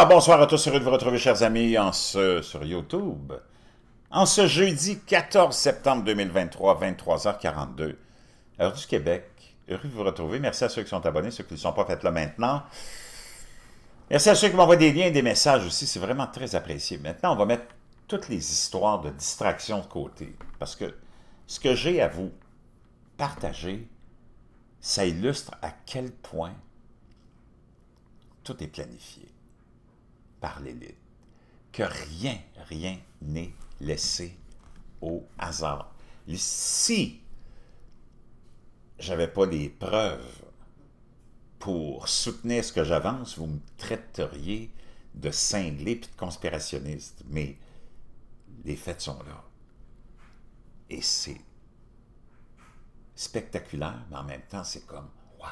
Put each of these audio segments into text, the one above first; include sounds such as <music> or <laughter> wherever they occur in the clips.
Ah, bonsoir à tous, heureux de vous retrouver, chers amis, en ce, sur YouTube. En ce jeudi 14 septembre 2023, 23h42, heure du Québec. Heureux de vous retrouver. Merci à ceux qui sont abonnés, ceux qui ne sont pas faites là maintenant. Merci à ceux qui m'envoient des liens et des messages aussi, c'est vraiment très apprécié. Maintenant, on va mettre toutes les histoires de distraction de côté, parce que ce que j'ai à vous partager, ça illustre à quel point tout est planifié par l'élite, que rien, rien n'est laissé au hasard. Si j'avais pas les preuves pour soutenir ce que j'avance, vous me traiteriez de cinglé puis de conspirationniste, mais les faits sont là. Et c'est spectaculaire, mais en même temps, c'est comme, waouh,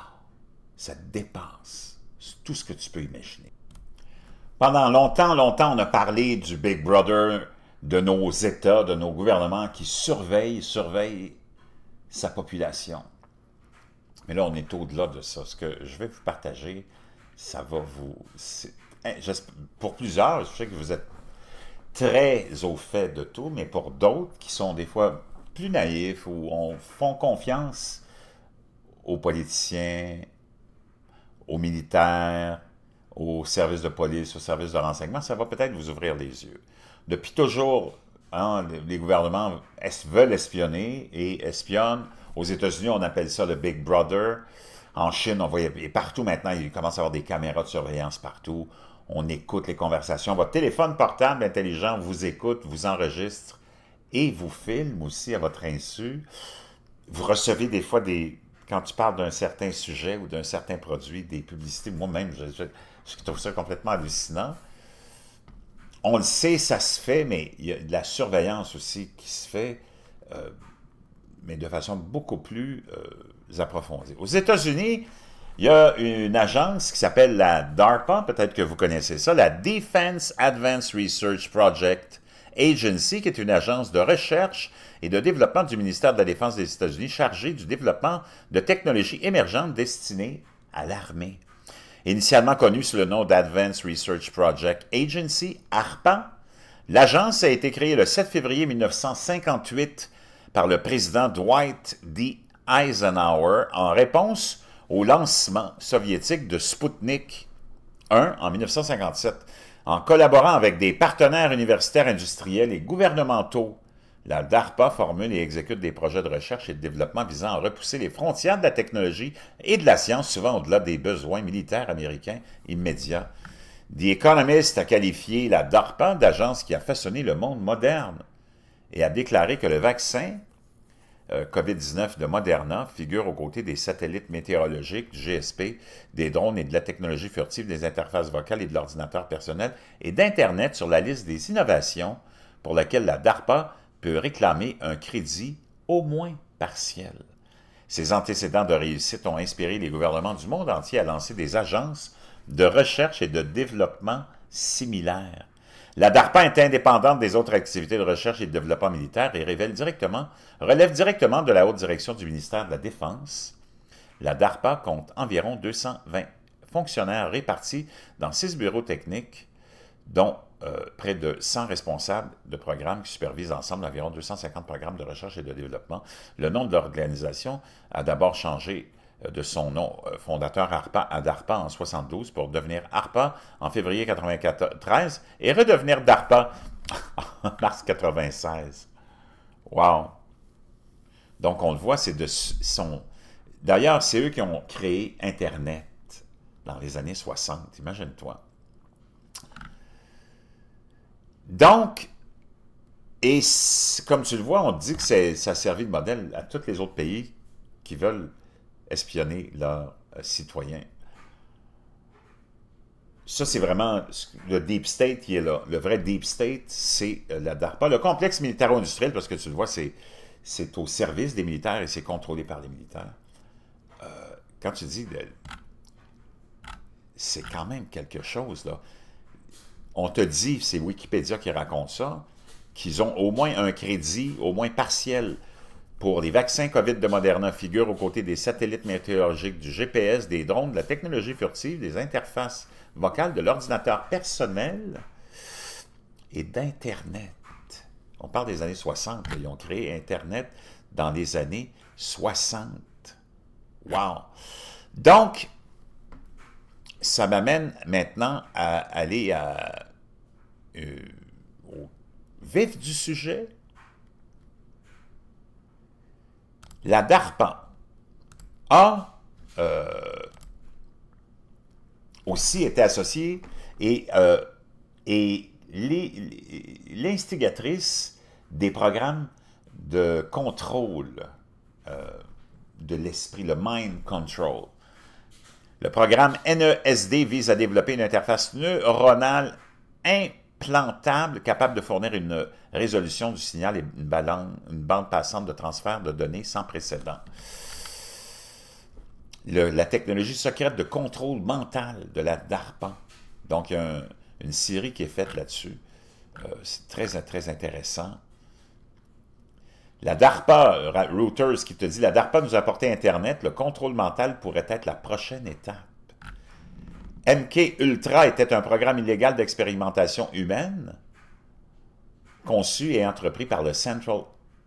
ça dépasse tout ce que tu peux imaginer. Pendant longtemps, longtemps, on a parlé du Big Brother, de nos États, de nos gouvernements qui surveillent, surveillent sa population. Mais là, on est au-delà de ça. Ce que je vais vous partager, ça va vous... Hein, pour plusieurs, je sais que vous êtes très au fait de tout, mais pour d'autres qui sont des fois plus naïfs ou on font confiance aux politiciens, aux militaires, au service de police, au service de renseignement, ça va peut-être vous ouvrir les yeux. Depuis toujours, hein, les gouvernements veulent espionner et espionnent. Aux États-Unis, on appelle ça le Big Brother. En Chine, on voit et partout maintenant, il commence à avoir des caméras de surveillance partout. On écoute les conversations. Votre téléphone portable intelligent vous écoute, vous enregistre et vous filme aussi à votre insu. Vous recevez des fois des, quand tu parles d'un certain sujet ou d'un certain produit, des publicités, moi-même, je je trouve ça complètement hallucinant. On le sait, ça se fait, mais il y a de la surveillance aussi qui se fait, euh, mais de façon beaucoup plus euh, approfondie. Aux États-Unis, il y a une agence qui s'appelle la DARPA, peut-être que vous connaissez ça, la Defense Advanced Research Project Agency, qui est une agence de recherche et de développement du ministère de la Défense des États-Unis chargée du développement de technologies émergentes destinées à l'armée. Initialement connue sous le nom d'Advanced Research Project Agency, ARPA, l'agence a été créée le 7 février 1958 par le président Dwight D. Eisenhower en réponse au lancement soviétique de Sputnik 1 en 1957. En collaborant avec des partenaires universitaires industriels et gouvernementaux la DARPA formule et exécute des projets de recherche et de développement visant à repousser les frontières de la technologie et de la science, souvent au-delà des besoins militaires américains immédiats. The Economist a qualifié la DARPA d'agence qui a façonné le monde moderne et a déclaré que le vaccin euh, COVID-19 de Moderna figure aux côtés des satellites météorologiques, du GSP, des drones et de la technologie furtive, des interfaces vocales et de l'ordinateur personnel et d'Internet sur la liste des innovations pour laquelle la DARPA peut réclamer un crédit au moins partiel. Ces antécédents de réussite ont inspiré les gouvernements du monde entier à lancer des agences de recherche et de développement similaires. La DARPA est indépendante des autres activités de recherche et de développement militaire et relève directement de la haute direction du ministère de la Défense. La DARPA compte environ 220 fonctionnaires répartis dans six bureaux techniques, dont euh, près de 100 responsables de programmes qui supervisent ensemble environ 250 programmes de recherche et de développement. Le nom de l'organisation a d'abord changé euh, de son nom euh, fondateur ARPA à DARPA en 72 pour devenir ARPA en février 1993 et redevenir DARPA <laughs> en mars 96. Wow! Donc, on le voit, c'est de son... D'ailleurs, c'est eux qui ont créé Internet dans les années 60, imagine-toi. Donc, et comme tu le vois, on dit que ça a servi de modèle à tous les autres pays qui veulent espionner leurs euh, citoyens. Ça, c'est vraiment le deep state qui est là. Le vrai deep state, c'est euh, la DARPA. Le complexe militaro-industriel, parce que tu le vois, c'est au service des militaires et c'est contrôlé par les militaires. Euh, quand tu dis... C'est quand même quelque chose, là on te dit, c'est Wikipédia qui raconte ça, qu'ils ont au moins un crédit, au moins partiel, pour les vaccins COVID de Moderna figurent aux côtés des satellites météorologiques, du GPS, des drones, de la technologie furtive, des interfaces vocales, de l'ordinateur personnel et d'Internet. On parle des années 60. Ils ont créé Internet dans les années 60. Wow! Donc, ça m'amène maintenant à aller à euh, au vif du sujet, la DARPA a euh, aussi été associée et, euh, l'instigatrice des programmes de contrôle euh, de l'esprit, le mind control. Le programme NESD vise à développer une interface neuronale plantable capable de fournir une résolution du signal et une, une bande passante de transfert de données sans précédent. la technologie secrète de contrôle mental de la DARPA. Donc, il y a une série qui est faite là-dessus. Euh, c'est très, très intéressant. La DARPA, euh, Routers, qui te dit « La DARPA nous a apporté Internet. Le contrôle mental pourrait être la prochaine étape. » MK Ultra était un programme illégal d'expérimentation humaine conçu et entrepris par le Central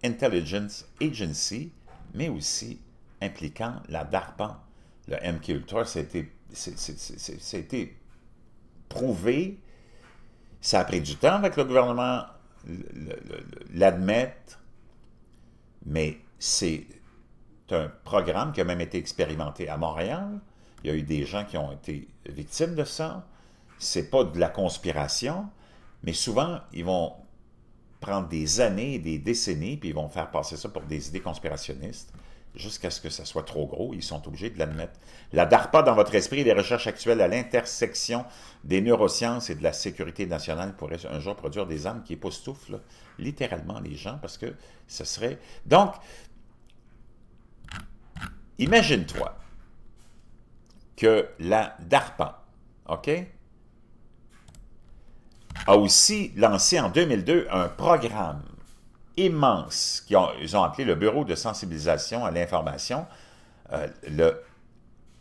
Intelligence Agency, mais aussi impliquant la DARPA. Le MK Ultra, c'était prouvé. Ça a pris du temps avec le gouvernement l'admettre, mais c'est un programme qui a même été expérimenté à Montréal, il y a eu des gens qui ont été victimes de ça. C'est pas de la conspiration, mais souvent, ils vont prendre des années des décennies, puis ils vont faire passer ça pour des idées conspirationnistes jusqu'à ce que ça soit trop gros. Ils sont obligés de l'admettre. La DARPA dans votre esprit, les recherches actuelles à l'intersection des neurosciences et de la sécurité nationale pourraient un jour produire des armes qui époustouflent littéralement les gens parce que ce serait... Donc, imagine-toi, que la DARPA, OK, a aussi lancé en 2002 un programme immense qu'ils ont, appelé le Bureau de sensibilisation à l'information, euh,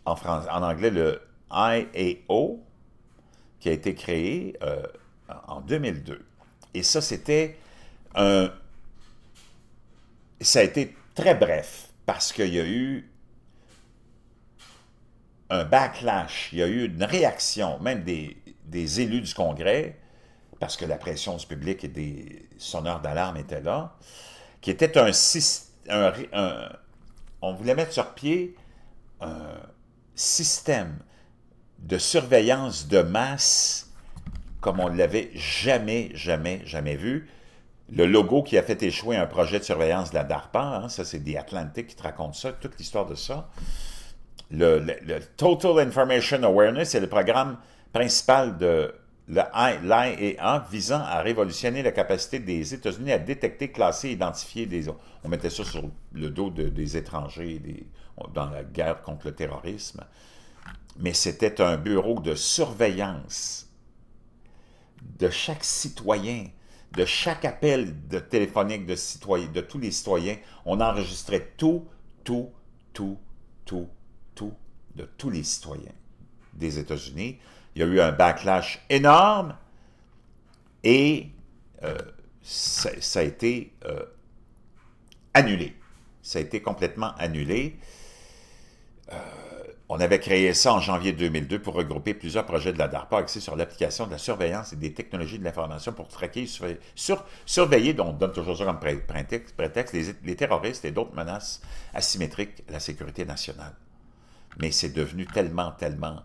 en, en anglais le IAO, qui a été créé euh, en 2002. Et ça, c'était un... Ça a été très bref, parce qu'il y a eu un backlash, il y a eu une réaction, même des, élus du Congrès, parce que la pression du public et des sonneurs d'alarme étaient là, qui était un, système, On voulait mettre sur pied un système de surveillance de masse comme on ne l'avait jamais, jamais, jamais vu. Le logo qui a fait échouer un projet de surveillance de la DARPA, hein, ça c'est des Atlantiques qui te raconte ça, toute l'histoire de ça le, Total Information Awareness est le programme principal de en visant à révolutionner la capacité des États-Unis à détecter, classer, identifier des... On mettait ça sur le dos des étrangers des, dans la guerre contre le terrorisme. Mais c'était un bureau de surveillance de chaque citoyen, de chaque appel de téléphonique de, de tous les citoyens. On enregistrait tout, tout, tout, tout, de tous les citoyens des États-Unis. Il y a eu un backlash énorme et euh, ça, a été euh, annulé. Ça a été complètement annulé. Euh, on avait créé ça en janvier 2002 pour regrouper plusieurs projets de la DARPA axés sur l'application de la surveillance et des technologies de l'information pour traquer, et surveiller, dont on donne toujours ça comme prétexte, les, les terroristes et d'autres menaces asymétriques à la sécurité nationale mais c'est devenu tellement, tellement,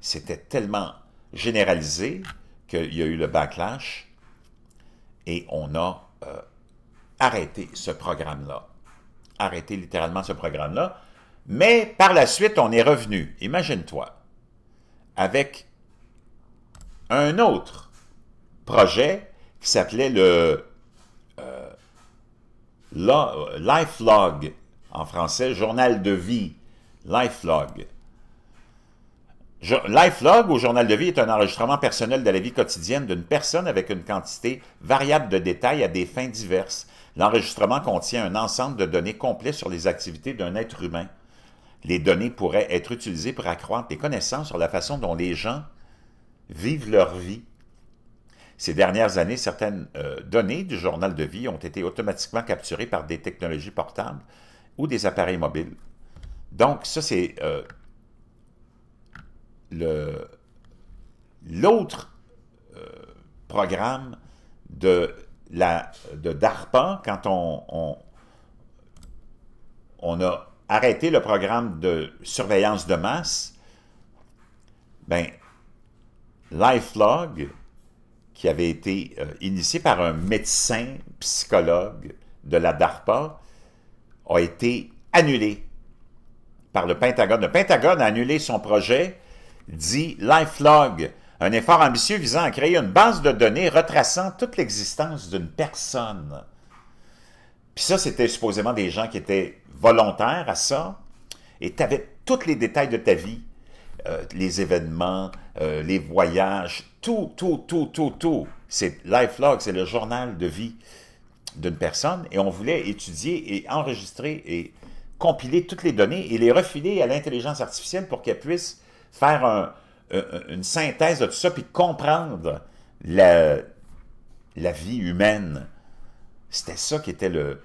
c'était tellement généralisé qu'il y a eu le backlash et on a euh, arrêté ce programme-là. Arrêté littéralement ce programme-là. Mais par la suite, on est revenu, imagine-toi, avec un autre projet qui s'appelait le euh, Life Log, en français, journal de vie Life Lifelog. Life log ou journal de vie est un enregistrement personnel de la vie quotidienne d'une personne avec une quantité variable de détails à des fins diverses. L'enregistrement contient un ensemble de données complets sur les activités d'un être humain. Les données pourraient être utilisées pour accroître les connaissances sur la façon dont les gens vivent leur vie. Ces dernières années, certaines euh, données du journal de vie ont été automatiquement capturées par des technologies portables ou des appareils mobiles. Donc, ça, c'est euh, le l'autre euh, programme de, la, de DARPA, quand on, on, a arrêté le programme de surveillance de masse, ben, LifeLog, qui avait été euh, initié par un médecin psychologue de la DARPA, a été annulé par le Pentagone. Le Pentagone a annulé son projet dit LifeLog, un effort ambitieux visant à créer une base de données retraçant toute l'existence d'une personne. Puis ça, c'était supposément des gens qui étaient volontaires à ça, et tu avais tous les détails de ta vie, euh, les événements, euh, les voyages, tout, tout, tout, tout, tout. C'est LifeLog, c'est le journal de vie d'une personne, et on voulait étudier et enregistrer et compiler toutes les données et les refiler à l'intelligence artificielle pour qu'elle puisse faire une synthèse de tout ça, puis comprendre la, vie humaine. C'était ça qui était le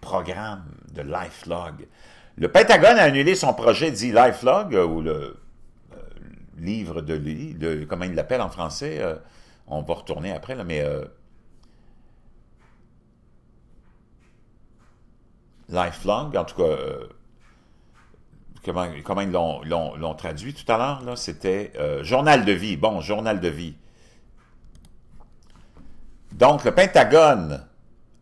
programme de Lifelog. Le Pentagone a annulé son projet dit Lifelog, euh, ou le euh, livre de lui, comment il l'appelle en français, euh, on va retourner après, là, mais... lifelong, en tout cas, euh, comment, ils l'ont traduit tout à l'heure, c'était euh, journal de vie. Bon, journal de vie. Donc, le Pentagone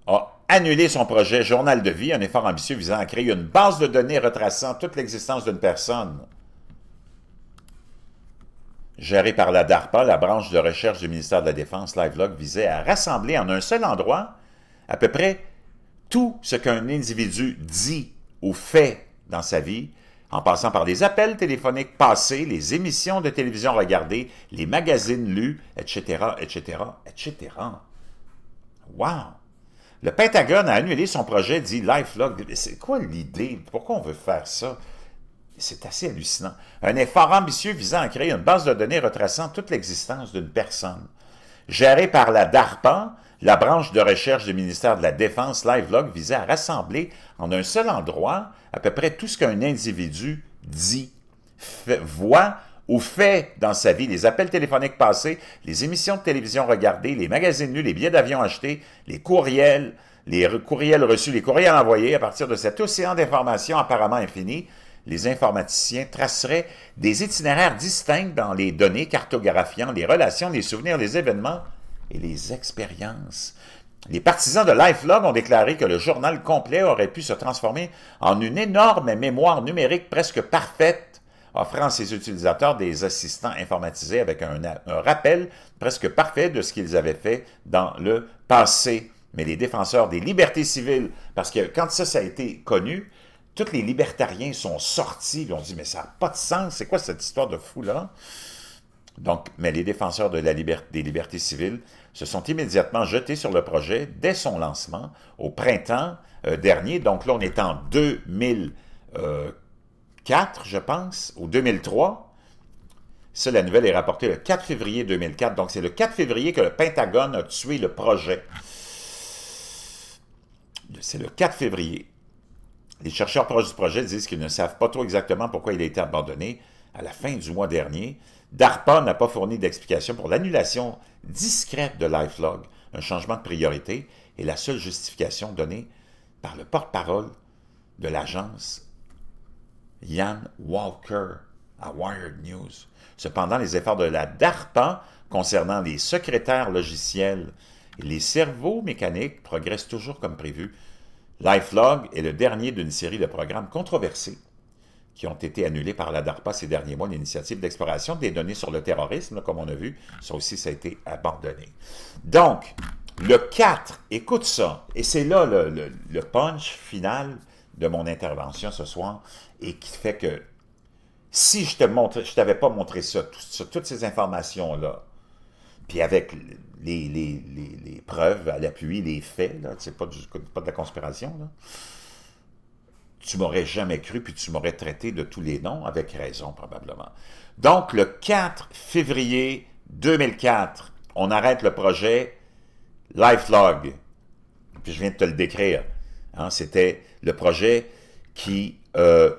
a annulé son projet Journal de vie, un effort ambitieux visant à créer une base de données retraçant toute l'existence d'une personne. Géré par la DARPA, la branche de recherche du ministère de la Défense, LiveLog visait à rassembler en un seul endroit à peu près tout ce qu'un individu dit ou fait dans sa vie, en passant par les appels téléphoniques passés, les émissions de télévision regardées, les magazines lus, etc., etc., etc. Wow! Le Pentagone a annulé son projet dit LifeLog. C'est quoi l'idée? Pourquoi on veut faire ça? C'est assez hallucinant. Un effort ambitieux visant à créer une base de données retraçant toute l'existence d'une personne. Gérée par la DARPA, la branche de recherche du ministère de la Défense, LiveLog, visait à rassembler en un seul endroit à peu près tout ce qu'un individu dit, voit ou fait dans sa vie, les appels téléphoniques passés, les émissions de télévision regardées, les magazines nus, les billets d'avion achetés, les courriels, les courriels reçus, les courriels envoyés, à partir de cet océan d'informations apparemment infini, les informaticiens traceraient des itinéraires distincts dans les données, cartographiant les relations, les souvenirs, les événements, et les expériences. Les partisans de Lifelog ont déclaré que le journal complet aurait pu se transformer en une énorme mémoire numérique presque parfaite, offrant à ses utilisateurs des assistants informatisés avec un, rappel presque parfait de ce qu'ils avaient fait dans le passé. Mais les défenseurs des libertés civiles, parce que quand ça, ça a été connu, tous les libertariens sont sortis et ont dit « Mais ça n'a pas de sens, c'est quoi cette histoire de fou-là? » Donc, mais les défenseurs de la liberté, des libertés civiles se sont immédiatement jetés sur le projet dès son lancement au printemps euh, dernier. Donc là, on est en 2004, euh, je pense, ou 2003. Ça, la nouvelle est rapportée le 4 février 2004. Donc, c'est le 4 février que le Pentagone a tué le projet. C'est le 4 février. Les chercheurs proches du projet disent qu'ils ne savent pas trop exactement pourquoi il a été abandonné à la fin du mois dernier. DARPA n'a pas fourni d'explication pour l'annulation discrète de LifeLog, un changement de priorité, et la seule justification donnée par le porte-parole de l'agence, Ian Walker, à Wired News. Cependant, les efforts de la DARPA concernant les secrétaires logiciels et les cerveaux mécaniques progressent toujours comme prévu. LifeLog est le dernier d'une série de programmes controversés qui ont été annulés par la DARPA ces derniers mois, l'initiative d'exploration des données sur le terrorisme, comme on a vu, ça aussi, ça a été abandonné. Donc, le 4, écoute ça, et c'est là le, punch final de mon intervention ce soir, et qui fait que si je te montre, je t'avais pas montré ça, toutes ces informations-là, puis avec les, preuves à l'appui, les faits, c'est pas, pas de la conspiration, là, tu m'aurais jamais cru, puis tu m'aurais traité de tous les noms, avec raison probablement. Donc, le 4 février 2004, on arrête le projet Lifelog. Puis je viens de te le décrire. Hein, c'était le projet qui... Euh,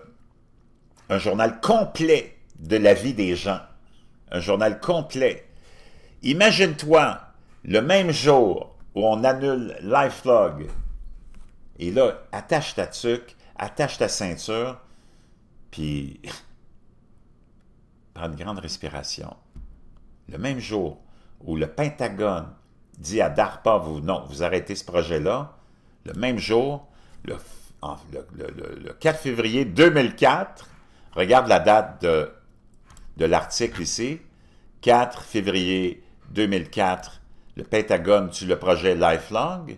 un journal complet de la vie des gens. Un journal complet. Imagine-toi, le même jour où on annule Lifelog, et là, attache ta tuque, attache ta ceinture, puis <laughs> prends une grande respiration. Le même jour où le Pentagone dit à DARPA, vous, non, vous arrêtez ce projet-là, le même jour, le, 4 février 2004, regarde la date de, de l'article ici, 4 février 2004, le Pentagone tue le projet Lifelong,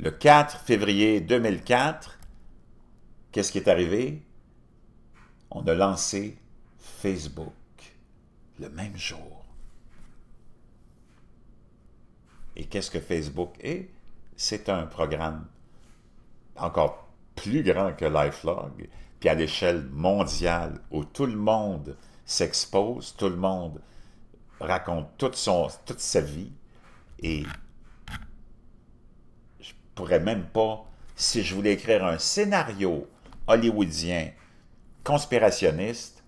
le 4 février 2004, qu'est-ce qui est arrivé? On a lancé Facebook le même jour. Et qu'est-ce que Facebook est? C'est un programme encore plus grand que Lifelog, puis à l'échelle mondiale, où tout le monde s'expose, tout le monde raconte toute, toute sa vie, et pourrais même pas, si je voulais écrire un scénario hollywoodien conspirationniste,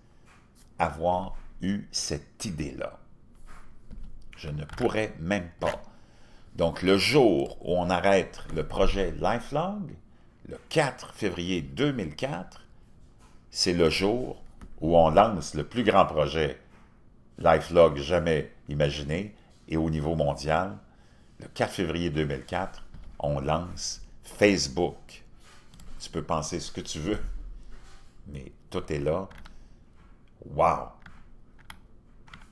avoir eu cette idée-là. Je ne pourrais même pas. Donc, le jour où on arrête le projet LifeLog, le 4 février 2004, c'est le jour où on lance le plus grand projet Lifelog jamais imaginé et au niveau mondial, le 4 février 2004, on lance Facebook. Tu peux penser ce que tu veux, mais tout est là. Wow!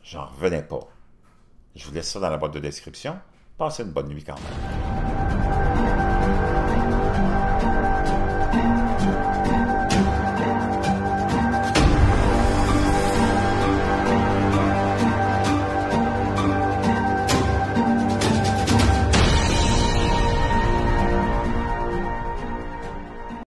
J'en revenais pas. Je vous laisse ça dans la boîte de description. Passez une bonne nuit quand même.